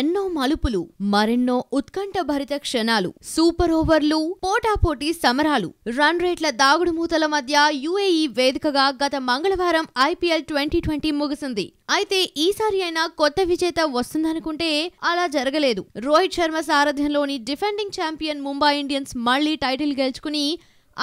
ఎన్నో మలుపులు మరెన్నో ఉత్కంఠభరిత క్షణాలు సూపర్ ఓవర్లు పోటాపోటీ సమరాలు రన్ రేట్ల దాగుడుమూతల మధ్య యుఏఈ వేదికగా గత మంగళవారం ఐపీఎల్ ట్వంటీ ట్వంటీ ముగిసింది అయితే ఈసారి అయినా కొత్త విజేత వస్తుందనుకుంటే అలా జరగలేదు రోహిత్ శర్మ సారథ్యంలోని డిఫెండింగ్ ఛాంపియన్ ముంబై ఇండియన్స్ మళ్లీ టైటిల్ గెలుచుకుని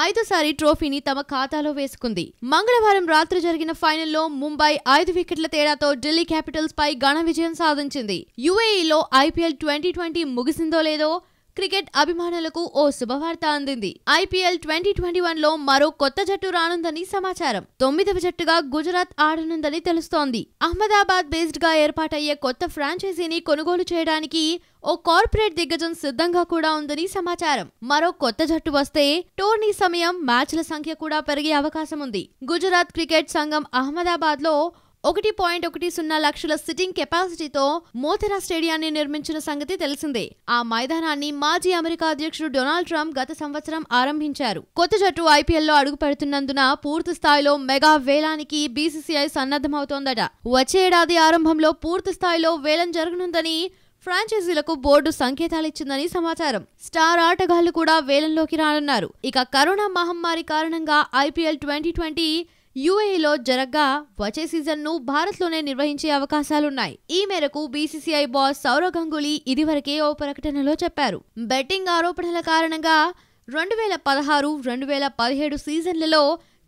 ఐదోసారి ట్రోఫీని తమ ఖాతాలో వేసుకుంది మంగళవారం రాత్రి జరిగిన ఫైనల్లో ముంబై ఐదు వికెట్ల తేడాతో ఢిల్లీ క్యాపిటల్స్ పై ఘన విజయం సాధించింది యుఏఈలో ఐపీఎల్ ట్వంటీ ట్వంటీ ముగిసిందో లేదో క్రికెట్ అభిమానులకు ఓ శుభవార్త అందింది ఐపీఎల్ ట్వంటీ ట్వంటీ వన్ లో మరో కొత్త జట్టు రానుందని సమాచారం తొమ్మిదవ జట్టుగా గుజరాత్ ఆడనుందని తెలుస్తోంది అహ్మదాబాద్ బేస్డ్ గా ఏర్పాటయ్యే కొత్త ఫ్రాంచైజీని కొనుగోలు చేయడానికి ఓ కార్పొరేట్ దిగ్గజం సిద్ధంగా కూడా ఉందని సమాచారం మరో కొత్త జట్టు వస్తే టోర్నీ సమయం మ్యాచ్ల సంఖ్య కూడా పెరిగే అవకాశం ఉంది గుజరాత్ క్రికెట్ సంఘం అహ్మదాబాద్ లో ఒకటి పాయింట్ ఒకటి సున్నా లక్షల సిట్టింగ్ కెపాసిటీతో మోతెరా స్టేడియాన్ని నిర్మించిన సంగతి తెలిసిందే ఆ మైదానాన్ని మాజీ అమెరికా అధ్యక్షుడు డొనాల్డ్ ట్రంప్ గత సంవత్సరం ఆరంభించారు కొత్త జట్టు ఐపీఎల్లో అడుగు పెడుతున్నందున పూర్తి స్థాయిలో మెగా వేలానికి బీసీసీఐ సన్నద్దమవుతోందట వచ్చే ఏడాది ఆరంభంలో పూర్తి స్థాయిలో వేలం జరగనుందని ఫ్రాంచైజీలకు బోర్డు సంకేతాలిచ్చిందని సమాచారం స్టార్ ఆటగాళ్లు కూడా వేలంలోకి రానున్నారు ఇక కరోనా మహమ్మారి కారణంగా ఐపీఎల్ ట్వంటీ ట్వంటీ యుఏఈలో జరగ్గా వచ్చే సీజన్ను భారత్లోనే నిర్వహించే అవకాశాలున్నాయి ఈ మేరకు బీసీసీఐ బాస్ సౌరవ్ గంగులీ ఇదివరకే ఓ ప్రకటనలో చెప్పారు బెట్టింగ్ ఆరోపణల కారణంగా రెండు వేల పదహారు రెండు వేల పదిహేడు సీజన్లలో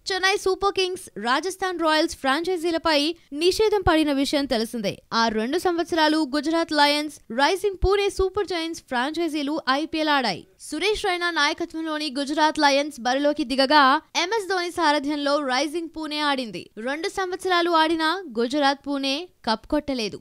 Chennai Super Kings Rajasthan Royals ఫ్రాంచైజీలపై నిషేధం పడిన విషయం తెలిసిందే ఆ రెండు సంవత్సరాలు Gujarat Lions Rising Pune Super Giants ఫ్రాంచైజీలు ఐపీఎల్ ఆడాయి సురేష్ రైనా నాయకత్వంలోని గుజరాత్ లయన్స్ బరిలోకి దిగగా ఎంఎస్ ధోని సారథ్యంలో రైజింగ్ పూణే ఆడింది రెండు సంవత్సరాలు ఆడినా గుజరాత్ పూణే కప్ కొట్టలేదు